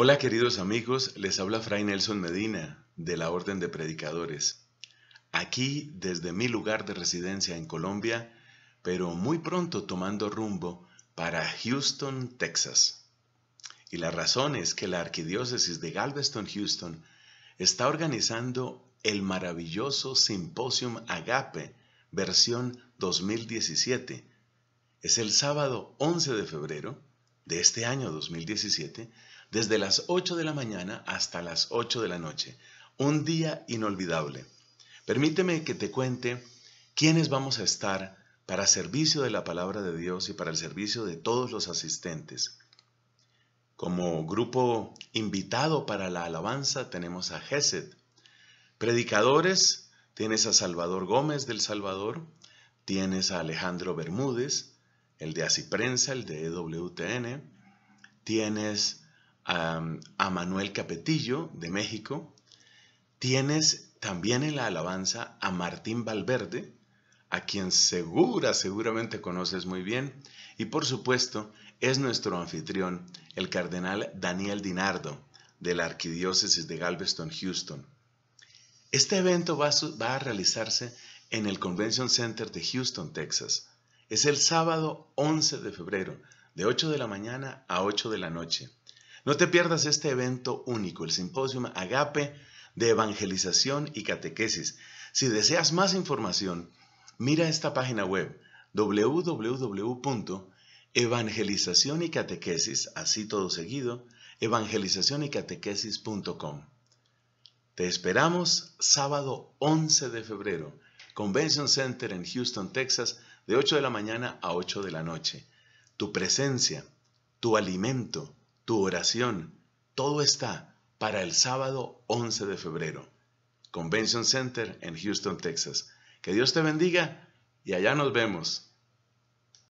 Hola queridos amigos, les habla Fray Nelson Medina de la Orden de Predicadores. Aquí desde mi lugar de residencia en Colombia, pero muy pronto tomando rumbo para Houston, Texas. Y la razón es que la Arquidiócesis de Galveston, Houston, está organizando el maravilloso Simposium Agape, versión 2017. Es el sábado 11 de febrero de este año 2017 desde las 8 de la mañana hasta las 8 de la noche. Un día inolvidable. Permíteme que te cuente quiénes vamos a estar para servicio de la palabra de Dios y para el servicio de todos los asistentes. Como grupo invitado para la alabanza tenemos a Gesed. Predicadores, tienes a Salvador Gómez del Salvador, tienes a Alejandro Bermúdez, el de Asiprensa, el de EWTN, tienes a Manuel Capetillo de México. Tienes también en la alabanza a Martín Valverde, a quien segura, seguramente conoces muy bien. Y por supuesto, es nuestro anfitrión, el cardenal Daniel Dinardo, de la Arquidiócesis de Galveston, Houston. Este evento va a, va a realizarse en el Convention Center de Houston, Texas. Es el sábado 11 de febrero, de 8 de la mañana a 8 de la noche. No te pierdas este evento único, el Simposium Agape de Evangelización y Catequesis. Si deseas más información, mira esta página web www.evangelización así todo seguido, Te esperamos sábado 11 de febrero, Convention Center en Houston, Texas, de 8 de la mañana a 8 de la noche. Tu presencia, tu alimento, tu oración, todo está para el sábado 11 de febrero. Convention Center en Houston, Texas. Que Dios te bendiga y allá nos vemos.